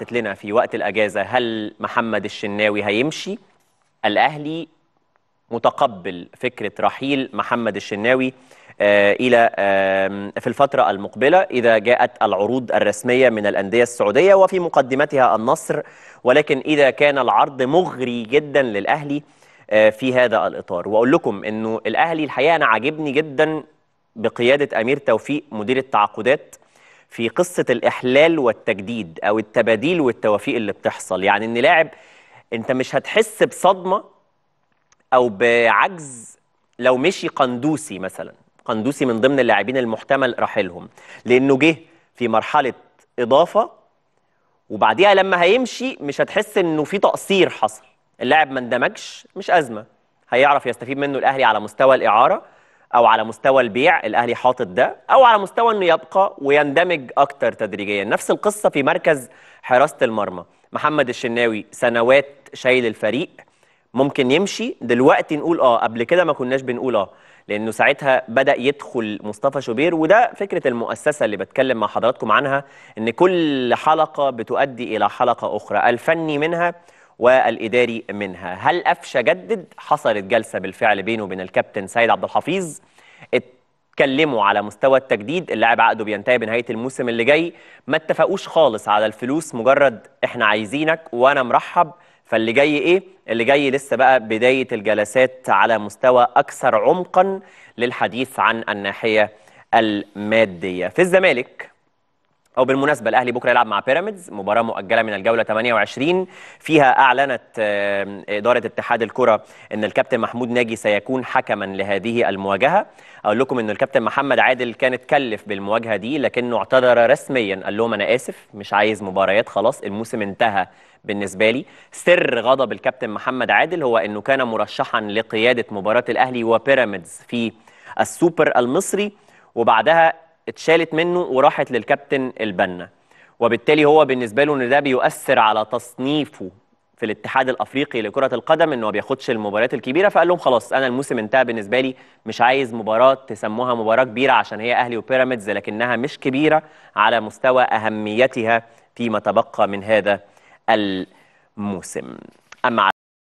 حطت لنا في وقت الاجازه هل محمد الشناوي هيمشي الاهلي متقبل فكره رحيل محمد الشناوي آه الى آه في الفتره المقبله اذا جاءت العروض الرسميه من الانديه السعوديه وفي مقدمتها النصر ولكن اذا كان العرض مغري جدا للاهلي آه في هذا الاطار واقول لكم انه الاهلي الحقيقه انا عاجبني جدا بقياده امير توفيق مدير التعاقدات في قصه الاحلال والتجديد او التباديل والتوافيق اللي بتحصل يعني ان لاعب انت مش هتحس بصدمه او بعجز لو مشي قندوسي مثلا قندوسي من ضمن اللاعبين المحتمل رحيلهم لانه جه في مرحله اضافه وبعديها لما هيمشي مش هتحس انه في تقصير حصل اللاعب ما اندمجش مش ازمه هيعرف يستفيد منه الاهلي على مستوى الاعاره او على مستوى البيع الاهلي حاطط ده او على مستوى انه يبقى ويندمج اكتر تدريجيا نفس القصه في مركز حراسه المرمى محمد الشناوي سنوات شايل الفريق ممكن يمشي دلوقتي نقول اه قبل كده ما كناش بنقول اه لانه ساعتها بدا يدخل مصطفى شوبير وده فكره المؤسسه اللي بتكلم مع حضراتكم عنها ان كل حلقه بتؤدي الى حلقه اخرى الفني منها والإداري منها هل قفشة جدد حصلت جلسة بالفعل بينه وبين الكابتن سيد عبد الحفيظ اتكلموا على مستوى التجديد اللاعب عقده بينتهي بنهايه الموسم اللي جاي ما اتفقوش خالص على الفلوس مجرد احنا عايزينك وانا مرحب فاللي جاي ايه اللي جاي لسه بقى بدايه الجلسات على مستوى اكثر عمقا للحديث عن الناحيه الماديه في الزمالك او بالمناسبه الاهلي بكره يلعب مع بيراميدز مباراه مؤجله من الجوله 28 فيها اعلنت اداره اتحاد الكره ان الكابتن محمود ناجي سيكون حكما لهذه المواجهه اقول لكم ان الكابتن محمد عادل كان اتكلف بالمواجهه دي لكنه اعتذر رسميا قال لهم انا اسف مش عايز مباريات خلاص الموسم انتهى بالنسبه لي سر غضب الكابتن محمد عادل هو انه كان مرشحا لقياده مباراه الاهلي وبيراميدز في السوبر المصري وبعدها اتشالت منه وراحت للكابتن البنا وبالتالي هو بالنسبه له ان ده بيؤثر على تصنيفه في الاتحاد الافريقي لكره القدم ان هو بياخدش المباريات الكبيره فقال لهم خلاص انا الموسم انتهى بالنسبه لي مش عايز مباراه تسموها مباراه كبيره عشان هي اهلي وبيراميدز لكنها مش كبيره على مستوى اهميتها فيما تبقى من هذا الموسم اما